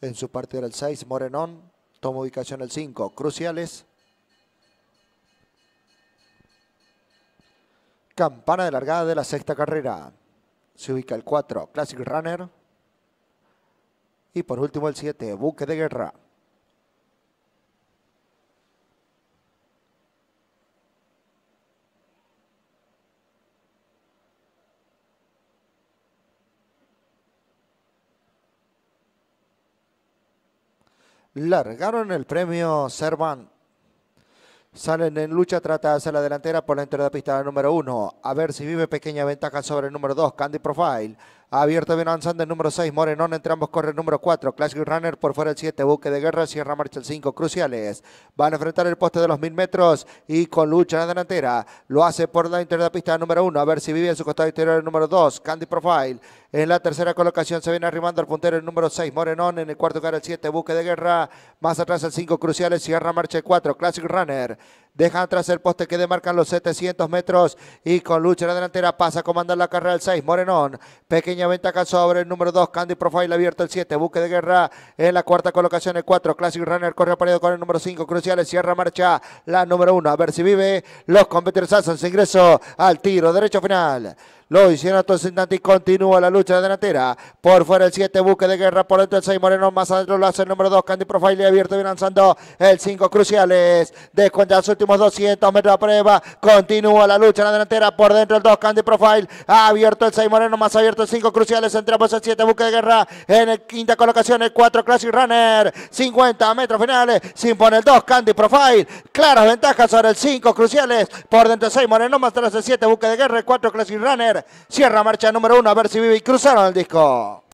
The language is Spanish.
En su parte era el 6, Morenón. Toma ubicación el 5, Cruciales. Campana de largada de la sexta carrera. Se ubica el 4, Classic Runner. Y por último el 7, Buque de Guerra. Largaron el premio Servan. Salen en lucha, trata de hacer la delantera por la entrada de pista número uno. A ver si vive pequeña ventaja sobre el número dos, Candy Profile. Abierto viene avanzando el número 6, Morenón, entre ambos corre el número 4, Classic Runner por fuera el 7, Buque de Guerra, Sierra marcha el 5, Cruciales. Van a enfrentar el poste de los 1000 metros y con lucha en la delantera. Lo hace por la interior pista número 1, a ver si vive en su costado interior el número 2, Candy Profile. En la tercera colocación se viene arrimando el puntero el número 6, Morenón, en el cuarto cara el 7, Buque de Guerra, más atrás el 5, Cruciales, Sierra marcha el 4, Classic Runner. Dejan atrás el poste que demarcan los 700 metros y con lucha en la delantera pasa a comandar la carrera el 6, Morenón. Pequeña ventaja sobre el número 2, Candy Profile abierto el 7, Buque de Guerra en la cuarta colocación el 4, Classic Runner corre apareado con el número 5, Cruciales, cierra marcha la número 1. A ver si vive, los competidores hacen su ingreso al tiro derecho final. Lo hicieron a los instantes y continúa la lucha En la delantera. Por fuera el 7, buque de guerra. Por dentro el 6, Moreno. Más adentro lo hace el número 2, Candy Profile. Abierto y lanzando el 5, cruciales. Descuenta los últimos 200 metros de prueba. Continúa la lucha en la delantera. Por dentro el 2, Candy Profile. Abierto el 6, Moreno. Más abierto el 5, cruciales. Entramos el 7, buque de guerra. En el quinta colocación el 4, Classic Runner. 50 metros finales. Sin poner el 2, Candy Profile. Claras ventajas sobre el 5, cruciales. Por dentro el 6, Moreno. Más tras el 7, buque de guerra. El 4, Classic Runner. Cierra marcha número uno, a ver si vive y cruzaron el disco.